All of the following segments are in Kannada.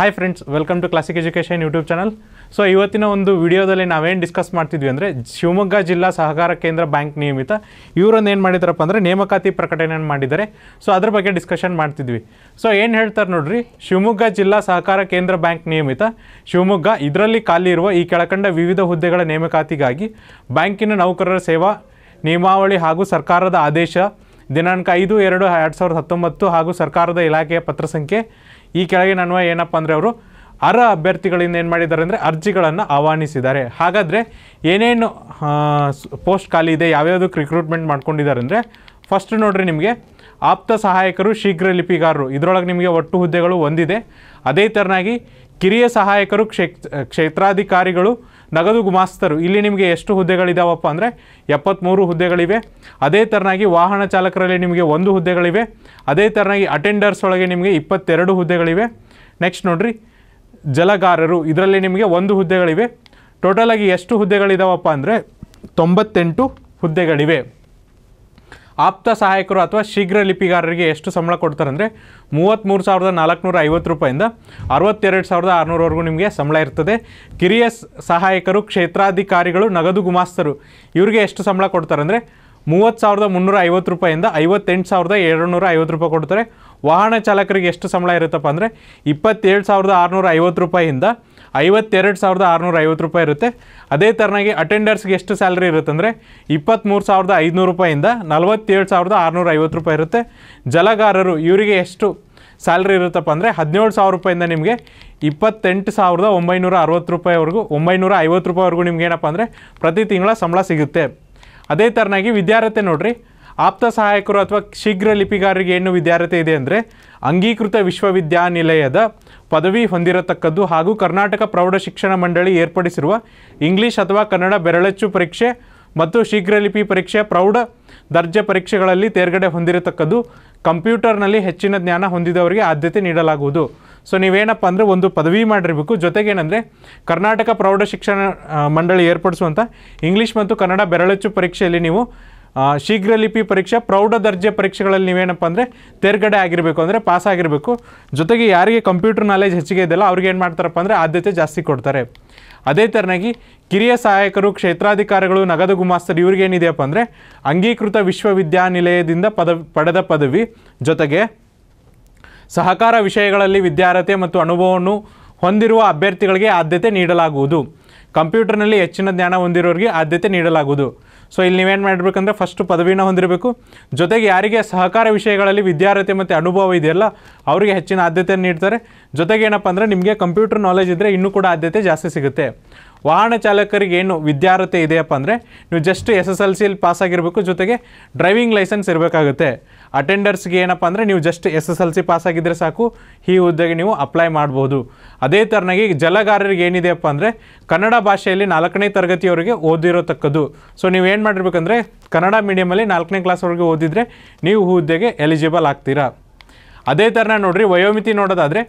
hi friends welcome to classic education YouTube channel so ಇವತ್ತಿನ ಒಂದು ವಿಡಿಯೋದಲ್ಲಿ ನಾವೇನು ಡಿಸ್ಕಸ್ ಮಾಡ್ತಿದ್ವಿ ಅಂದರೆ ಶಿವಮೊಗ್ಗ ಜಿಲ್ಲಾ ಸಹಕಾರ ಕೇಂದ್ರ ಬ್ಯಾಂಕ್ ನಿಯಮಿತ ಇವರೊಂದು ಏನು ಮಾಡಿದಾರಪ್ಪ ಅಂದರೆ ನೇಮಕಾತಿ ಪ್ರಕಟಣೆಯನ್ನು ಮಾಡಿದ್ದಾರೆ ಸೊ ಅದ್ರ ಬಗ್ಗೆ ಡಿಸ್ಕಷನ್ ಮಾಡ್ತಿದ್ವಿ ಸೊ ಏನು ಹೇಳ್ತಾರೆ ನೋಡ್ರಿ ಶಿವಮೊಗ್ಗ ಜಿಲ್ಲಾ ಸಹಕಾರ ಕೇಂದ್ರ ಬ್ಯಾಂಕ್ ನಿಯಮಿತ ಶಿವಮೊಗ್ಗ ಇದರಲ್ಲಿ ಖಾಲಿ ಇರುವ ಈ ಕೆಳಕಂಡ ವಿವಿಧ ಹುದ್ದೆಗಳ ನೇಮಕಾತಿಗಾಗಿ ಬ್ಯಾಂಕಿನ ನೌಕರರ ಸೇವಾ ನಿಯಮಾವಳಿ ಹಾಗೂ ಸರ್ಕಾರದ ಆದೇಶ ದಿನಾಂಕ ಐದು ಎರಡು ಎರಡು ಸಾವಿರದ ಹತ್ತೊಂಬತ್ತು ಹಾಗೂ ಸರ್ಕಾರದ ಇಲಾಖೆಯ ಪತ್ರ ಸಂಖ್ಯೆ ಈ ಕೆಳಗಿನ ಅನ್ವಯ ಏನಪ್ಪ ಅಂದರೆ ಅವರು ಅರ್ಹ ಅಭ್ಯರ್ಥಿಗಳಿಂದ ಏನು ಮಾಡಿದ್ದಾರೆ ಅಂದರೆ ಅರ್ಜಿಗಳನ್ನು ಆಹ್ವಾನಿಸಿದ್ದಾರೆ ಹಾಗಾದರೆ ಏನೇನು ಪೋಸ್ಟ್ ಖಾಲಿ ಇದೆ ಯಾವ್ಯಾವುದಕ್ಕೆ ರಿಕ್ರೂಟ್ಮೆಂಟ್ ಮಾಡ್ಕೊಂಡಿದ್ದಾರೆ ಅಂದರೆ ಫಸ್ಟ್ ನೋಡ್ರಿ ನಿಮಗೆ ಆಪ್ತ ಸಹಾಯಕರು ಶೀಘ್ರ ಲಿಪಿಗಾರರು ಇದರೊಳಗೆ ನಿಮಗೆ ಒಟ್ಟು ಹುದ್ದೆಗಳು ಒಂದಿದೆ ಅದೇ ಥರನಾಗಿ ಕಿರಿಯ ಸಹಾಯಕರು ಕ್ಷೇತ್ರಾಧಿಕಾರಿಗಳು ನಗದು ಗುಮಾಸ್ತರು ಇಲ್ಲಿ ನಿಮಗೆ ಎಷ್ಟು ಹುದ್ದೆಗಳಿದಾವಪ್ಪ ಅಂದರೆ ಎಪ್ಪತ್ತ್ಮೂರು ಹುದ್ದೆಗಳಿವೆ ಅದೇ ಥರನಾಗಿ ವಾಹನ ಚಾಲಕರಲ್ಲಿ ನಿಮಗೆ ಒಂದು ಹುದ್ದೆಗಳಿವೆ ಅದೇ ಥರನಾಗಿ ಅಟೆಂಡರ್ಸ್ ಒಳಗೆ ನಿಮಗೆ ಇಪ್ಪತ್ತೆರಡು ಹುದ್ದೆಗಳಿವೆ ನೆಕ್ಸ್ಟ್ ನೋಡಿರಿ ಜಲಗಾರರು ಇದರಲ್ಲಿ ನಿಮಗೆ ಒಂದು ಹುದ್ದೆಗಳಿವೆ ಟೋಟಲಾಗಿ ಎಷ್ಟು ಹುದ್ದೆಗಳಿದಾವಪ್ಪ ಅಂದರೆ ತೊಂಬತ್ತೆಂಟು ಹುದ್ದೆಗಳಿವೆ ಆಪ್ತ ಸಹಾಯಕರು ಅಥವಾ ಶೀಘ್ರ ಲಿಪಿಗಾರರಿಗೆ ಎಷ್ಟು ಸಂಬಳ ಕೊಡ್ತಾರೆ ಅಂದರೆ ಮೂವತ್ತ್ಮೂರು ಸಾವಿರದ ನಾಲ್ಕುನೂರ ಐವತ್ತು ರೂಪಾಯಿಂದ ಅರವತ್ತೆರಡು ಸಾವಿರದ ಆರುನೂರವರೆಗೂ ನಿಮಗೆ ಸಂಬಳ ಇರ್ತದೆ ಕಿರಿಯ ಸಹಾಯಕರು ಕ್ಷೇತ್ರಾಧಿಕಾರಿಗಳು ನಗದು ಗುಮಾಸ್ತರು ಇವರಿಗೆ ಎಷ್ಟು ಸಂಬಳ ಕೊಡ್ತಾರೆ ಅಂದರೆ ಮೂವತ್ತು ಸಾವಿರದ ಮುನ್ನೂರ ಐವತ್ತು ರೂಪಾಯಿಂದ ಐವತ್ತೆಂಟು ಸಾವಿರದ ಏಳುನೂರ ಐವತ್ತು ರೂಪಾಯಿ ಕೊಡ್ತಾರೆ ವಾಹನ ಚಾಲಕರಿಗೆ ಎಷ್ಟು ಸಂಬಳ ಇರುತ್ತಪ್ಪ ಅಂದರೆ ಇಪ್ಪತ್ತೇಳು ಸಾವಿರದ ಆರುನೂರ ಐವತ್ತು ರೂಪಾಯಿಂದ ಐವತ್ತೆರಡು ಸಾವಿರದ ಆರುನೂರ ಐವತ್ತು ರೂಪಾಯಿ ಇರುತ್ತೆ ಅದೇ ಥರನಾಗಿ ಅಟೆಂಡರ್ಸ್ಗೆ ಎಷ್ಟು ಸ್ಯಾಲ್ರಿ ಇರುತ್ತೆ ಅಂದರೆ ಇಪ್ಪತ್ತ್ಮೂರು ಸಾವಿರದ ಐದುನೂರು ರೂಪಾಯಿಂದ ನಲವತ್ತೇಳು ಸಾವಿರದ ಆರುನೂರ ಐವತ್ತು ರೂಪಾಯಿ ಇರುತ್ತೆ ಜಲಗಾರರು ಇವರಿಗೆ ಎಷ್ಟು ಸ್ಯಾಲ್ರಿ ಇರುತ್ತಪ್ಪ ಅಂದರೆ ಹದಿನೇಳು ಸಾವಿರ ರೂಪಾಯಿಂದ ನಿಮಗೆ ಇಪ್ಪತ್ತೆಂಟು ಸಾವಿರದ ಒಂಬೈನೂರ ಅರವತ್ತು ರೂಪಾಯಿವರೆಗೂ ಒಂಬೈನೂರ ಐವತ್ತು ರೂಪಾಯಿವರೆಗೂ ನಿಮ್ಗೆ ಏನಪ್ಪ ಅಂದರೆ ಪ್ರತಿ ತಿಂಗಳ ಸಂಬಳ ಸಿಗುತ್ತೆ ಅದೇ ಥರನಾಗಿ ವಿದ್ಯಾರ್ಥಿ ನೋಡಿರಿ ಆಪ್ತ ಸಹಾಯಕರು ಅಥವಾ ಶೀಘ್ರ ಲಿಪಿಗಾರರಿಗೆ ಏನು ವಿದ್ಯಾರ್ಥಿ ಇದೆ ಅಂದರೆ ಅಂಗೀಕೃತ ವಿಶ್ವವಿದ್ಯಾನಿಲಯದ ಪದವಿ ಹೊಂದಿರತಕ್ಕದ್ದು ಹಾಗೂ ಕರ್ನಾಟಕ ಪ್ರೌಢ ಶಿಕ್ಷಣ ಮಂಡಳಿ ಏರ್ಪಡಿಸಿರುವ ಇಂಗ್ಲೀಷ್ ಅಥವಾ ಕನ್ನಡ ಬೆರಳಚ್ಚು ಪರೀಕ್ಷೆ ಮತ್ತು ಶೀಘ್ರಲಿಪಿ ಪರೀಕ್ಷೆ ಪ್ರೌಢ ದರ್ಜೆ ಪರೀಕ್ಷೆಗಳಲ್ಲಿ ತೇರ್ಗಡೆ ಹೊಂದಿರತಕ್ಕದ್ದು ಕಂಪ್ಯೂಟರ್ನಲ್ಲಿ ಹೆಚ್ಚಿನ ಜ್ಞಾನ ಹೊಂದಿದವರಿಗೆ ಆದ್ಯತೆ ನೀಡಲಾಗುವುದು ಸೊ ನೀವೇನಪ್ಪ ಅಂದರೆ ಒಂದು ಪದವಿ ಮಾಡಿರಬೇಕು ಜೊತೆಗೇನೆಂದರೆ ಕರ್ನಾಟಕ ಪ್ರೌಢ ಶಿಕ್ಷಣ ಮಂಡಳಿ ಏರ್ಪಡಿಸುವಂಥ ಇಂಗ್ಲೀಷ್ ಮತ್ತು ಕನ್ನಡ ಬೆರಳಚ್ಚು ಪರೀಕ್ಷೆಯಲ್ಲಿ ನೀವು ಶೀಘ್ರ ಲಿಪಿ ಪರೀಕ್ಷೆ ಪ್ರೌಢ ದರ್ಜೆ ಪರೀಕ್ಷೆಗಳಲ್ಲಿ ನೀವೇನಪ್ಪ ಅಂದರೆ ತೇರ್ಗಡೆ ಆಗಿರಬೇಕು ಅಂದರೆ ಪಾಸ್ ಆಗಿರಬೇಕು ಜೊತೆಗೆ ಯಾರಿಗೆ ಕಂಪ್ಯೂಟರ್ ನಾಲೆಜ್ ಹೆಚ್ಚಿಗೆ ಇದೆಯಲ್ಲ ಅವ್ರಿಗೆ ಏನು ಮಾಡ್ತಾರಪ್ಪ ಅಂದರೆ ಆದ್ಯತೆ ಜಾಸ್ತಿ ಕೊಡ್ತಾರೆ ಅದೇ ಥರನಾಗಿ ಕಿರಿಯ ಸಹಾಯಕರು ಕ್ಷೇತ್ರಾಧಿಕಾರಿಗಳು ನಗದು ಗುಮಾಸ್ತರು ಏನಿದೆಯಪ್ಪ ಅಂದರೆ ಅಂಗೀಕೃತ ವಿಶ್ವವಿದ್ಯಾನಿಲಯದಿಂದ ಪದ ಪಡೆದ ಪದವಿ ಜೊತೆಗೆ ಸಹಕಾರ ವಿಷಯಗಳಲ್ಲಿ ವಿದ್ಯಾರ್ಹತೆ ಮತ್ತು ಅನುಭವವನ್ನು ಹೊಂದಿರುವ ಅಭ್ಯರ್ಥಿಗಳಿಗೆ ಆದ್ಯತೆ ನೀಡಲಾಗುವುದು ಕಂಪ್ಯೂಟರ್ನಲ್ಲಿ ಹೆಚ್ಚಿನ ಜ್ಞಾನ ಹೊಂದಿರೋರಿಗೆ ಆದ್ಯತೆ ನೀಡಲಾಗುವುದು ಸೊ ಇಲ್ಲಿ ನೀವೇನು ಮಾಡಬೇಕಂದ್ರೆ ಫಸ್ಟ್ ಪದವಿನ ಹೊಂದಿರಬೇಕು ಜೊತೆಗೆ ಯಾರಿಗೆ ಸಹಕಾರ ವಿಷಯಗಳಲ್ಲಿ ವಿದ್ಯಾರ್ಹತೆ ಮತ್ತು ಅನುಭವ ಇದೆಯಲ್ಲ ಅವರಿಗೆ ಹೆಚ್ಚಿನ ಆದ್ಯತೆ ನೀಡ್ತಾರೆ ಜೊತೆಗೆ ಏನಪ್ಪ ಅಂದರೆ ನಿಮಗೆ ಕಂಪ್ಯೂಟರ್ ನಾಲೆಜ್ ಇದ್ದರೆ ಇನ್ನೂ ಕೂಡ ಆದ್ಯತೆ ಜಾಸ್ತಿ ಸಿಗುತ್ತೆ ವಾಹನ ಚಾಲಕರಿಗೆ ಏನು ವಿದ್ಯಾರ್ಹತೆ ಇದೆಯಪ್ಪ ಅಂದರೆ ನೀವು ಜಸ್ಟ್ ಎಸ್ ಎಸ್ ಎಲ್ ಸಿಯಲ್ಲಿ ಪಾಸ್ ಆಗಿರಬೇಕು ಜೊತೆಗೆ ಡ್ರೈವಿಂಗ್ ಲೈಸೆನ್ಸ್ ಇರಬೇಕಾಗುತ್ತೆ ಅಟೆಂಡರ್ಸ್ಗೆ ಏನಪ್ಪ ಅಂದರೆ ನೀವು just S S L C pass ಸಾಕು ಈ ಹುದ್ದೆಗೆ ನೀವು ಅಪ್ಲೈ ಮಾಡ್ಬೋದು ಅದೇ ಥರನಾಗಿ ಜಲಗಾರರಿಗೆ ಏನಿದೆಯಪ್ಪ ಅಂದರೆ ಕನ್ನಡ ಭಾಷೆಯಲ್ಲಿ ನಾಲ್ಕನೇ ತರಗತಿಯವರೆಗೆ ಓದಿರೋತಕ್ಕದ್ದು ಸೊ ನೀವು ಏನು ಮಾಡಿರ್ಬೇಕಂದ್ರೆ ಕನ್ನಡ ಮೀಡಿಯಮಲ್ಲಿ ನಾಲ್ಕನೇ ಕ್ಲಾಸ್ವರೆಗೆ ಓದಿದರೆ ನೀವು ಹುದ್ದೆಗೆ ಎಲಿಜಿಬಲ್ ಆಗ್ತೀರಾ ಅದೇ ಥರನ ನೋಡಿರಿ ವಯೋಮಿತಿ ನೋಡೋದಾದರೆ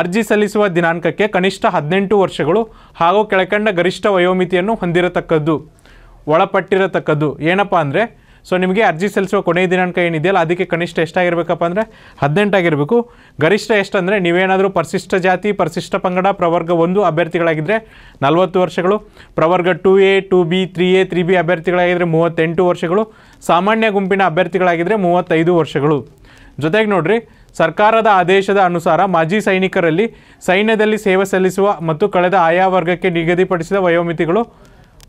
ಅರ್ಜಿ ಸಲ್ಲಿಸುವ ದಿನಾಂಕಕ್ಕೆ ಕನಿಷ್ಠ ಹದಿನೆಂಟು ವರ್ಷಗಳು ಹಾಗೂ ಕೆಳಕಂಡ ಗರಿಷ್ಠ ವಯೋಮಿತಿಯನ್ನು ಹೊಂದಿರತಕ್ಕದ್ದು ಒಳಪಟ್ಟಿರತಕ್ಕದ್ದು ಏನಪ್ಪ ಅಂದರೆ ಸೊ ನಿಮಗೆ ಅರ್ಜಿ ಸಲ್ಲಿಸುವ ಕೊನೆಯ ದಿನಾಂಕ ಏನಿದೆಯಲ್ಲ ಅದಕ್ಕೆ ಕನಿಷ್ಠ ಎಷ್ಟಾಗಿರಬೇಕಪ್ಪ ಅಂದರೆ ಹದಿನೆಂಟಾಗಿರಬೇಕು ಗರಿಷ್ಠ ಎಷ್ಟಂದರೆ ನೀವೇನಾದರೂ ಪರಿಶಿಷ್ಟ ಜಾತಿ ಪರಿಶಿಷ್ಟ ಪಂಗಡ ಪ್ರವರ್ಗ ಒಂದು ಅಭ್ಯರ್ಥಿಗಳಾಗಿದ್ದರೆ ನಲವತ್ತು ವರ್ಷಗಳು ಪ್ರವರ್ಗ two A two B three A three B ಅಭ್ಯರ್ಥಿಗಳಾಗಿದ್ದರೆ ಮೂವತ್ತೆಂಟು ವರ್ಷಗಳು ಸಾಮಾನ್ಯ ಗುಂಪಿನ ಅಭ್ಯರ್ಥಿಗಳಾಗಿದ್ದರೆ ಮೂವತ್ತೈದು ವರ್ಷಗಳು ಜೊತೆಗೆ ನೋಡಿರಿ ಸರ್ಕಾರದ ಆದೇಶದ ಅನುಸಾರ ಮಾಜಿ ಸೈನಿಕರಲ್ಲಿ ಸೈನ್ಯದಲ್ಲಿ ಸೇವೆ ಸಲ್ಲಿಸುವ ಮತ್ತು ಕಳೆದ ಆಯಾ ವರ್ಗಕ್ಕೆ ನಿಗದಿಪಡಿಸಿದ ವಯೋಮಿತಿಗಳು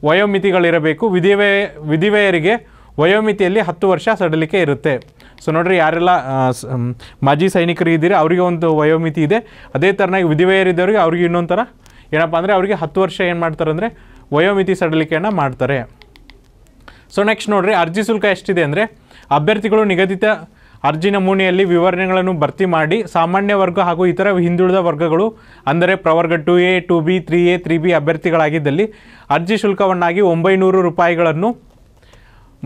ವಯೋಮಿತಿಗಳಿರಬೇಕು ವಿಧಿವೇ ವಿಧಿವೆಯರಿಗೆ ವಯೋಮಿತಿಯಲ್ಲಿ ಹತ್ತು ವರ್ಷ ಸಡಲಿಕೆ ಇರುತ್ತೆ ಸೊ ನೋಡ್ರಿ ಯಾರೆಲ್ಲ ಮಾಜಿ ಸೈನಿಕರು ಇದ್ದೀರಿ ಅವರಿಗೆ ಒಂದು ವಯೋಮಿತಿ ಇದೆ ಅದೇ ಥರನಾಗಿ ವಿಧಿವೆಯರಿದ್ದವರಿಗೆ ಅವ್ರಿಗೆ ಇನ್ನೊಂದು ಥರ ಏನಪ್ಪ ಅಂದರೆ ಅವರಿಗೆ ಹತ್ತು ವರ್ಷ ಏನು ಮಾಡ್ತಾರೆ ಅಂದರೆ ವಯೋಮಿತಿ ಸಡಲಿಕೆಯನ್ನು ಮಾಡ್ತಾರೆ ಸೊ ನೆಕ್ಸ್ಟ್ ನೋಡಿರಿ ಅರ್ಜಿ ಶುಲ್ಕ ಎಷ್ಟಿದೆ ಅಂದರೆ ಅಭ್ಯರ್ಥಿಗಳು ನಿಗದಿತ ಅರ್ಜಿ ನಮೂನೆಯಲ್ಲಿ ವಿವರಣೆಗಳನ್ನು ಭರ್ತಿ ಮಾಡಿ ಸಾಮಾನ್ಯ ವರ್ಗ ಹಾಗೂ ಇತರ ಹಿಂದುಳಿದ ವರ್ಗಗಳು ಅಂದರೆ ಪ್ರವರ್ಗ two A two B three A three B ಅಭ್ಯರ್ಥಿಗಳಾಗಿದ್ದಲ್ಲಿ ಅರ್ಜಿ ಶುಲ್ಕವನ್ನಾಗಿ ಒಂಬೈನೂರು ರೂಪಾಯಿಗಳನ್ನು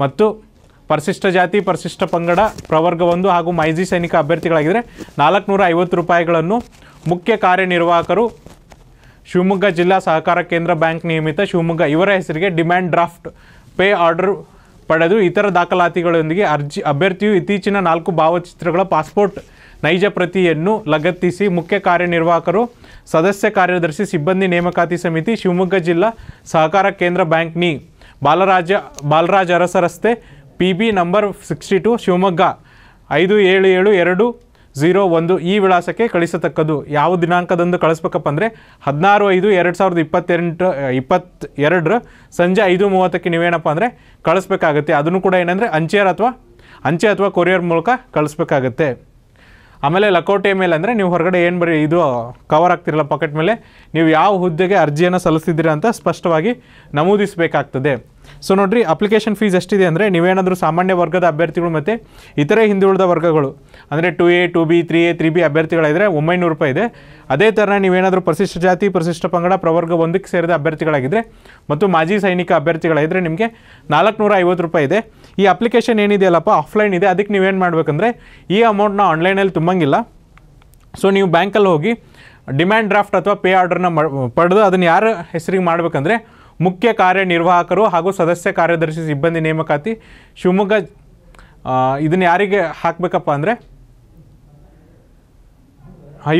ಮತ್ತು ಪರಿಶಿಷ್ಟ ಜಾತಿ ಪರಿಶಿಷ್ಟ ಪಂಗಡ ಪ್ರವರ್ಗ ಒಂದು ಹಾಗೂ ಮೈಜಿ ಸೈನಿಕ ಅಭ್ಯರ್ಥಿಗಳಾಗಿದ್ದರೆ ನಾಲ್ಕುನೂರ ಐವತ್ತು ರೂಪಾಯಿಗಳನ್ನು ಮುಖ್ಯ ಕಾರ್ಯನಿರ್ವಾಹಕರು ಶಿವಮೊಗ್ಗ ಜಿಲ್ಲಾ ಸಹಕಾರ ಕೇಂದ್ರ ಬ್ಯಾಂಕ್ ನಿಯಮಿತ ಶಿವಮೊಗ್ಗ ಇವರ ಹೆಸರಿಗೆ ಡಿಮ್ಯಾಂಡ್ ಡ್ರಾಫ್ಟ್ ಪೇ ಆರ್ಡರ್ ಪಡೆದು ಇತರ ದಾಖಲಾತಿಗಳೊಂದಿಗೆ ಅರ್ಜಿ ಅಭ್ಯರ್ಥಿಯು ಇತ್ತೀಚಿನ ನಾಲ್ಕು ಭಾವಚಿತ್ರಗಳ ಪಾಸ್ಪೋರ್ಟ್ ನೈಜ ಪ್ರತಿಯನ್ನು ಲಗತ್ತಿಸಿ ಮುಖ್ಯ ಕಾರ್ಯನಿರ್ವಾಹಕರು ಸದಸ್ಯ ಕಾರ್ಯದರ್ಶಿ ಸಿಬ್ಬಂದಿ ನೇಮಕಾತಿ ಸಮಿತಿ ಶಿವಮೊಗ್ಗ ಜಿಲ್ಲಾ ಸಹಕಾರ ಕೇಂದ್ರ ಬ್ಯಾಂಕ್ ನಿ ಬಾಲರಾಜ ಬಾಲರಾಜ ಅರಸ ರಸ್ತೆ P B number sixty two Shivamogga ಐದು ಏಳು ಏಳು ಎರಡು ಝೀರೋ ಒಂದು ಈ ವಿಳಾಸಕ್ಕೆ ಕಳಿಸತಕ್ಕದ್ದು ಯಾವ ದಿನಾಂಕದಂದು ಕಳಿಸ್ಬೇಕಪ್ಪ ಅಂದರೆ ಹದಿನಾರು ಐದು ಎರಡು ಸಾವಿರದ ಇಪ್ಪತ್ತೆಂಟು ಇಪ್ಪತ್ತೆರಡರ ಎರಡರ ಸಂಜೆ ಐದು ಮೂವತ್ತಕ್ಕೆ ನೀವೇನಪ್ಪ ಅಂದರೆ ಕಳಿಸ್ಬೇಕಾಗುತ್ತೆ ಅದನ್ನು ಕೂಡ ಏನಂದರೆ ಅಂಚೆಯರ್ ಅಥವಾ ಅಂಚೆ ಅಥವಾ ಕೊರಿಯರ್ ಮೂಲಕ ಕಳಿಸ್ಬೇಕಾಗತ್ತೆ ಆಮೇಲೆ ಲಕೋಟೆ ಮೇಲೆ ಅಂದರೆ ನೀವು ಹೊರಗಡೆ ಏನು ಬರೀ ಇದು ಕವರ್ ಆಗ್ತಿರಲ್ಲ ಪಾಕೆಟ್ ಮೇಲೆ ನೀವು ಯಾವ ಹುದ್ದೆಗೆ ಅರ್ಜಿಯನ್ನು ಸಲ್ಲಿಸಿದ್ದೀರಾ ಅಂತ ಸ್ಪಷ್ಟವಾಗಿ ನಮೂದಿಸಬೇಕಾಗ್ತದೆ ಸೊ ನೋಡಿರಿ ಅಪ್ಲಿಕೇಶನ್ ಫೀಸ್ ಎಷ್ಟಿದೆ ಅಂದರೆ ನೀವೇನಾದರೂ ಸಾಮಾನ್ಯ ವರ್ಗದ ಅಭ್ಯರ್ಥಿಗಳು ಮತ್ತು ಇತರೆ ಹಿಂದುಳಿದ ವರ್ಗಗಳು ಅಂದರೆ two A two B three A three B ಅಭ್ಯರ್ಥಿಗಳಿದ್ರೆ ಒಂಬೈನೂರು ರೂಪಾಯಿ ಇದೆ ಅದೇ ಥರ ನೀವೇನಾದರೂ ಪರಿಶಿಷ್ಟ ಜಾತಿ ಪರಿಶಿಷ್ಟ ಪಂಗಡ ಪ್ರವರ್ಗ ಒಂದಕ್ಕೆ ಸೇರಿದ ಅಭ್ಯರ್ಥಿಗಳಾಗಿದ್ದರೆ ಮತ್ತು ಮಾಜಿ ಸೈನಿಕ ಅಭ್ಯರ್ಥಿಗಳಾಗಿದ್ದರೆ ನಿಮಗೆ ನಾಲ್ಕುನೂರ ಐವತ್ತು ರೂಪಾಯಿ ಇದೆ ಈ ಅಪ್ಲಿಕೇಶನ್ ಏನಿದೆಯಲ್ಲಪ್ಪ ಆಫ್ಲೈನ್ ಇದೆ ಅದಕ್ಕೆ ನೀವೇನು ಮಾಡಬೇಕಂದ್ರೆ ಈ ಅಮೌಂಟ್ನ ಆನ್ಲೈನಲ್ಲಿ ತುಂಬಂಗಿಲ್ಲ ಸೊ ನೀವು ಬ್ಯಾಂಕಲ್ಲಿ ಹೋಗಿ ಡಿಮ್ಯಾಂಡ್ ಡ್ರಾಫ್ಟ್ ಅಥವಾ ಪೇ ಆರ್ಡರ್ನ ಪಡೆದು ಅದನ್ನು ಯಾರ ಹೆಸರಿಗೆ ಮಾಡಬೇಕಂದ್ರೆ ಮುಖ್ಯ ಕಾರ್ಯನಿರ್ವಾಹಕರು ಹಾಗೂ ಸದಸ್ಯ ಕಾರ್ಯದರ್ಶಿ ಸಿಬ್ಬಂದಿ ನೇಮಕಾತಿ ಶಿವಮೊಗ್ಗ ಇದನ್ನು ಯಾರಿಗೆ ಹಾಕಬೇಕಪ್ಪ ಅಂದರೆ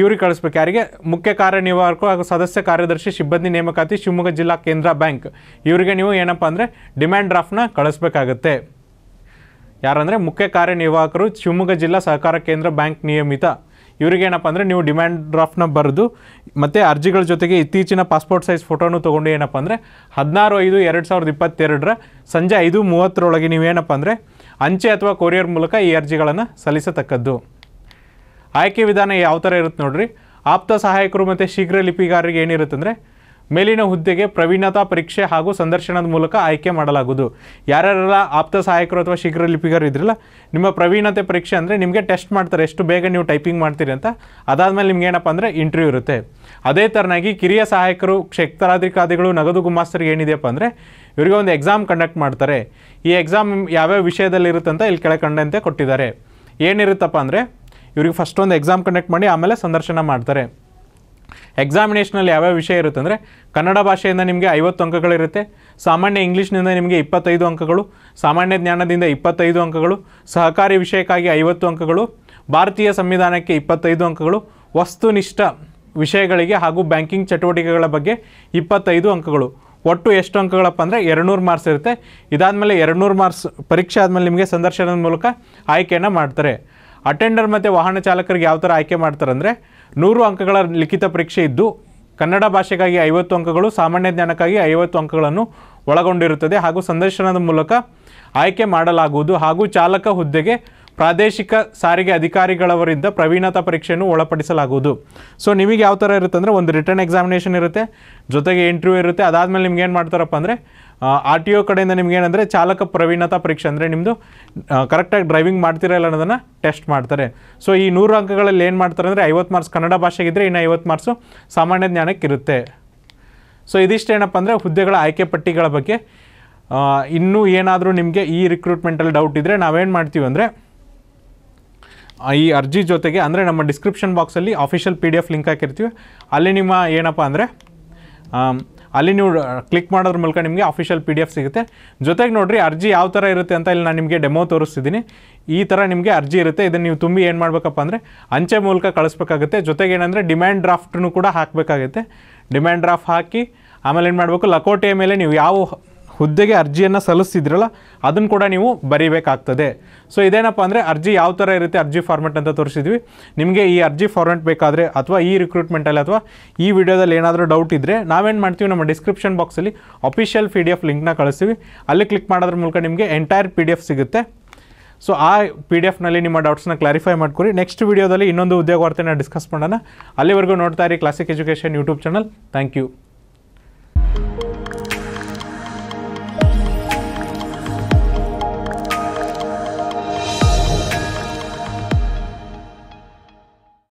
ಇವರಿಗೆ ಕಳಿಸ್ಬೇಕು ಯಾರಿಗೆ ಮುಖ್ಯ ಕಾರ್ಯನಿರ್ವಾಹಕರು ಹಾಗೂ ಸದಸ್ಯ ಕಾರ್ಯದರ್ಶಿ ಸಿಬ್ಬಂದಿ ನೇಮಕಾತಿ ಶಿವಮೊಗ್ಗ ಜಿಲ್ಲಾ ಕೇಂದ್ರ ಬ್ಯಾಂಕ್ ಇವರಿಗೆ ನೀವು ಏನಪ್ಪ ಅಂದರೆ ಡಿಮ್ಯಾಂಡ್ ಡ್ರಾಫ್ಟ್ನ ಕಳಿಸ್ಬೇಕಾಗತ್ತೆ ಯಾರಂದರೆ ಮುಖ್ಯ ಕಾರ್ಯನಿರ್ವಾಹಕರು ಶಿವಮೊಗ್ಗ ಜಿಲ್ಲಾ ಸಹಕಾರ ಕೇಂದ್ರ ಬ್ಯಾಂಕ್ ನಿಯಮಿತ ಏನಪ್ಪ ಅಂದರೆ ನೀವು ಡಿಮ್ಯಾಂಡ್ ಡ್ರಾಫ್ಟ್ನ ಬರೆದು ಮತ್ತು ಅರ್ಜಿಗಳ ಜೊತೆಗೆ ಇತ್ತೀಚಿನ ಪಾಸ್ಪೋರ್ಟ್ ಸೈಜ್ ಫೋಟೋನು ತೊಗೊಂಡು ಏನಪ್ಪ ಅಂದರೆ ಹದಿನಾರು ಐದು ಎರಡು ಸಾವಿರದ ಇಪ್ಪತ್ತೆರಡರ ಸಂಜೆ ಐದು ಮೂವತ್ತರೊಳಗೆ ನೀವೇನಪ್ಪ ಅಂದರೆ ಅಂಚೆ ಅಥವಾ ಕೊರಿಯರ್ ಮೂಲಕ ಈ ಅರ್ಜಿಗಳನ್ನು ಸಲ್ಲಿಸತಕ್ಕದ್ದು ಆಯ್ಕೆ ವಿಧಾನ ಯಾವ ಥರ ಇರುತ್ತೆ ನೋಡಿರಿ ಆಪ್ತ ಸಹಾಯಕರು ಮತ್ತು ಶೀಘ್ರ ಲಿಪಿಗಾರರಿಗೆ ಅಂದರೆ ಮೇಲಿನ ಹುದ್ದೆಗೆ ಪ್ರವೀಣತಾ ಪರೀಕ್ಷೆ ಹಾಗೂ ಸಂದರ್ಶನದ ಮೂಲಕ ಆಯ್ಕೆ ಮಾಡಲಾಗುವುದು ಯಾರ್ಯಾರೆಲ್ಲ ಆಪ್ತ ಸಹಾಯಕರು ಅಥವಾ ಶೀಘ್ರ ಲಿಪಿಗರು ಇದ್ರಲ್ಲ ನಿಮ್ಮ ಪ್ರವೀಣತೆ ಪರೀಕ್ಷೆ ಅಂದರೆ ನಿಮಗೆ ಟೆಸ್ಟ್ ಮಾಡ್ತಾರೆ ಎಷ್ಟು ಬೇಗ ನೀವು ಟೈಪಿಂಗ್ ಮಾಡ್ತೀರಿ ಅಂತ ಅದಾದಮೇಲೆ ನಿಮ್ಗೆ ಏನಪ್ಪ ಅಂದರೆ ಇಂಟರ್ವ್ಯೂ ಇರುತ್ತೆ ಅದೇ ಥರನಾಗಿ ಕಿರಿಯ ಸಹಾಯಕರು ಕ್ಷೇತ್ರಾಧಿಕಾರಿಗಳು ನಗದು ಗುಮಾಸ್ತರಿಗೆ ಏನಿದೆಯಪ್ಪ ಅಂದರೆ ಇವರಿಗೆ ಒಂದು ಎಕ್ಸಾಮ್ ಕಂಡಕ್ಟ್ ಮಾಡ್ತಾರೆ ಈ ಎಕ್ಸಾಮ್ ಯಾವ್ಯಾವ ವಿಷಯದಲ್ಲಿರುತ್ತಂತ ಇಲ್ಲಿ ಕೆಳಕಂಡಂತೆ ಕೊಟ್ಟಿದ್ದಾರೆ ಏನಿರುತ್ತಪ್ಪ ಅಂದರೆ ಇವ್ರಿಗೆ ಫಸ್ಟ್ ಒಂದು ಎಕ್ಸಾಮ್ ಕಂಡಕ್ಟ್ ಮಾಡಿ ಆಮೇಲೆ ಸಂದರ್ಶನ ಮಾಡ್ತಾರೆ ಎಕ್ಸಾಮಿನೇಷನಲ್ಲಿ ಯಾವ್ಯಾವ ವಿಷಯ ಇರುತ್ತೆ ಅಂದರೆ ಕನ್ನಡ ಭಾಷೆಯಿಂದ ನಿಮಗೆ ಐವತ್ತು ಅಂಕಗಳಿರುತ್ತೆ ಸಾಮಾನ್ಯ ಇಂಗ್ಲೀಷ್ನಿಂದ ನಿಮಗೆ ಇಪ್ಪತ್ತೈದು ಅಂಕಗಳು ಸಾಮಾನ್ಯ ಜ್ಞಾನದಿಂದ ಇಪ್ಪತ್ತೈದು ಅಂಕಗಳು ಸಹಕಾರಿ ವಿಷಯಕ್ಕಾಗಿ ಐವತ್ತು ಅಂಕಗಳು ಭಾರತೀಯ ಸಂವಿಧಾನಕ್ಕೆ ಇಪ್ಪತ್ತೈದು ಅಂಕಗಳು ವಸ್ತುನಿಷ್ಠ ವಿಷಯಗಳಿಗೆ ಹಾಗೂ ಬ್ಯಾಂಕಿಂಗ್ ಚಟುವಟಿಕೆಗಳ ಬಗ್ಗೆ ಇಪ್ಪತ್ತೈದು ಅಂಕಗಳು ಒಟ್ಟು ಎಷ್ಟು ಅಂಕಗಳಪ್ಪ ಅಂದರೆ ಎರಡುನೂರು ಮಾರ್ಕ್ಸ್ ಇರುತ್ತೆ ಇದಾದಮೇಲೆ ಎರಡುನೂರು ಮಾರ್ಕ್ಸ್ ಪರೀಕ್ಷೆ ಆದಮೇಲೆ ನಿಮಗೆ ಸಂದರ್ಶನದ ಮೂಲಕ ಆಯ್ಕೆಯನ್ನು ಮಾಡ್ತಾರೆ ಅಟೆಂಡರ್ ಮತ್ತು ವಾಹನ ಚಾಲಕರಿಗೆ ಯಾವ ಥರ ಆಯ್ಕೆ ಮಾಡ್ತಾರೆ ಅಂದರೆ ನೂರು ಅಂಕಗಳ ಲಿಖಿತ ಪರೀಕ್ಷೆ ಇದ್ದು ಕನ್ನಡ ಭಾಷೆಗಾಗಿ ಐವತ್ತು ಅಂಕಗಳು ಸಾಮಾನ್ಯ ಜ್ಞಾನಕ್ಕಾಗಿ ಐವತ್ತು ಅಂಕಗಳನ್ನು ಒಳಗೊಂಡಿರುತ್ತದೆ ಹಾಗೂ ಸಂದರ್ಶನದ ಮೂಲಕ ಆಯ್ಕೆ ಮಾಡಲಾಗುವುದು ಹಾಗೂ ಚಾಲಕ ಹುದ್ದೆಗೆ ಪ್ರಾದೇಶಿಕ ಸಾರಿಗೆ ಅಧಿಕಾರಿಗಳವರಿಂದ ಪ್ರವೀಣತಾ ಪರೀಕ್ಷೆಯನ್ನು ಒಳಪಡಿಸಲಾಗುವುದು ಸೊ ನಿಮಗೆ ಯಾವ ಥರ ಇರುತ್ತೆ ಅಂದರೆ ಒಂದು ರಿಟರ್ನ್ ಎಕ್ಸಾಮಿನೇಷನ್ ಇರುತ್ತೆ ಜೊತೆಗೆ ಇಂಟರ್ವ್ಯೂ ಇರುತ್ತೆ ಅದಾದಮೇಲೆ ನಿಮ್ಗೆ ಏನು ಮಾಡ್ತಾರಪ್ಪ ಅಂದರೆ ಆರ್ ಟಿ ಒ ಕಡೆಯಿಂದ ನಿಮಗೇನಂದರೆ ಚಾಲಕ ಪ್ರವೀಣತಾ ಪರೀಕ್ಷೆ ಅಂದರೆ ನಿಮ್ಮದು ಕರೆಕ್ಟಾಗಿ ಡ್ರೈವಿಂಗ್ ಮಾಡ್ತೀರಾ ಇಲ್ಲ ಅನ್ನೋದನ್ನು ಟೆಸ್ಟ್ ಮಾಡ್ತಾರೆ ಸೊ ಈ ನೂರು ಅಂಕಗಳಲ್ಲಿ ಏನು ಮಾಡ್ತಾರೆ ಅಂದರೆ ಐವತ್ತು ಮಾರ್ಕ್ಸ್ ಕನ್ನಡ ಭಾಷೆಗಿದ್ದರೆ ಇನ್ನು ಐವತ್ತು ಮಾರ್ಕ್ಸು ಸಾಮಾನ್ಯ ಜ್ಞಾನಕ್ಕೆ ಇರುತ್ತೆ ಇದಿಷ್ಟು ಏನಪ್ಪ ಅಂದರೆ ಹುದ್ದೆಗಳ ಆಯ್ಕೆ ಪಟ್ಟಿಗಳ ಬಗ್ಗೆ ಇನ್ನೂ ಏನಾದರೂ ನಿಮಗೆ ಈ ರಿಕ್ರೂಟ್ಮೆಂಟಲ್ಲಿ ಡೌಟ್ ಇದ್ದರೆ ನಾವೇನು ಮಾಡ್ತೀವಿ ಅಂದರೆ ಈ ಅರ್ಜಿ ಜೊತೆಗೆ ಅಂದರೆ ನಮ್ಮ ಡಿಸ್ಕ್ರಿಪ್ಷನ್ ಬಾಕ್ಸಲ್ಲಿ official P D F link ಹಾಕಿರ್ತೀವಿ ಅಲ್ಲಿ ನಿಮ್ಮ ಏನಪ್ಪ ಅಂದರೆ ಅಲ್ಲಿ ನೀವು ಕ್ಲಿಕ್ ಮಾಡೋದ್ರ ಮೂಲಕ ನಿಮಗೆ ಅಫಿಷಿಯಲ್ ಪಿ ಎಫ್ ಸಿಗುತ್ತೆ ಜೊತೆಗೆ ನೋಡಿರಿ ಅರ್ಜಿ ಯಾವ ಥರ ಇರುತ್ತೆ ಅಂತ ಇಲ್ಲಿ ನಾನು ನಿಮಗೆ ಡೆಮೋ ತೋರಿಸ್ತಿದ್ದೀನಿ ಈ ಥರ ನಿಮಗೆ ಅರ್ಜಿ ಇರುತ್ತೆ ಇದನ್ನು ನೀವು ತುಂಬಿ ಏನು ಮಾಡಬೇಕಪ್ಪ ಅಂದರೆ ಅಂಚೆ ಮೂಲಕ ಕಳಿಸ್ಬೇಕಾಗುತ್ತೆ ಜೊತೆಗೆ ಏನಂದರೆ ಡಿಮ್ಯಾಂಡ್ ಡ್ರಾಫ್ಟ್ನು ಕೂಡ ಹಾಕಬೇಕಾಗುತ್ತೆ ಡಿಮ್ಯಾಂಡ್ ಡ್ರಾಫ್ಟ್ ಹಾಕಿ ಆಮೇಲೆ ಏನು ಮಾಡಬೇಕು ಲಕೋಟೆಯ ಮೇಲೆ ನೀವು ಯಾವ ಹುದ್ದೆಗೆ ಅರ್ಜಿಯನ್ನು ಸಲ್ಲಿಸ್ತಿದ್ರಲ್ಲ ಅದನ್ನು ಕೂಡ ನೀವು ಬರೀಬೇಕಾಗ್ತದೆ ಸೊ ಇದೇನಪ್ಪ ಅಂದರೆ ಅರ್ಜಿ ಯಾವ ಥರ ಇರುತ್ತೆ ಅರ್ಜಿ ಫಾರ್ಮೆಟ್ ಅಂತ ತೋರಿಸಿದ್ವಿ ನಿಮಗೆ ಈ ಅರ್ಜಿ ಫಾರ್ಮೆಟ್ ಬೇಕಾದರೆ ಅಥವಾ ಈ ರಿಕ್ರೂಟ್ಮೆಂಟಲ್ಲಿ ಅಥವಾ ಈ ವಿಡಿಯೋದಲ್ಲಿ ಏನಾದರೂ ಡೌಟ್ ಇದ್ದರೆ ನಾವೇನು ಮಾಡ್ತೀವಿ ನಮ್ಮ ಡಿಸ್ಕ್ರಿಪ್ಷನ್ ಬಾಕ್ಸಲ್ಲಿ ಅಫಿಷಿಯಲ್ ಪಿ ಡಿ ಎಫ್ ಲಿಂಕ್ನ ಕಳಿಸ್ತೀವಿ ಅಲ್ಲಿ ಕ್ಲಿಕ್ ಮಾಡೋದ್ರ ಮೂಲಕ ನಿಮಗೆ ಎಂಟೈರ್ ಪಿ ಡಿ ಎಫ್ ಸಿಗುತ್ತೆ ಸೊ ಆ ಪಿ ಡಿ ಎಫ್ನಲ್ಲಿ ನಿಮ್ಮ ಡೌಟ್ಸ್ನ ಕ್ಲಾರಿಫೈ ಮಾಡ್ಕೊರಿ ನೆಕ್ಸ್ಟ್ ವಿಡಿಯೋದಲ್ಲಿ ಇನ್ನೊಂದು ಉದ್ಯೋಗ ವಾರ್ತೆನ ಡಿಸ್ಕಸ್ ಮಾಡೋಣ ಅಲ್ಲಿವರೆಗೂ ನೋಡ್ತಾ ಇರಿ classic education YouTube channel thank you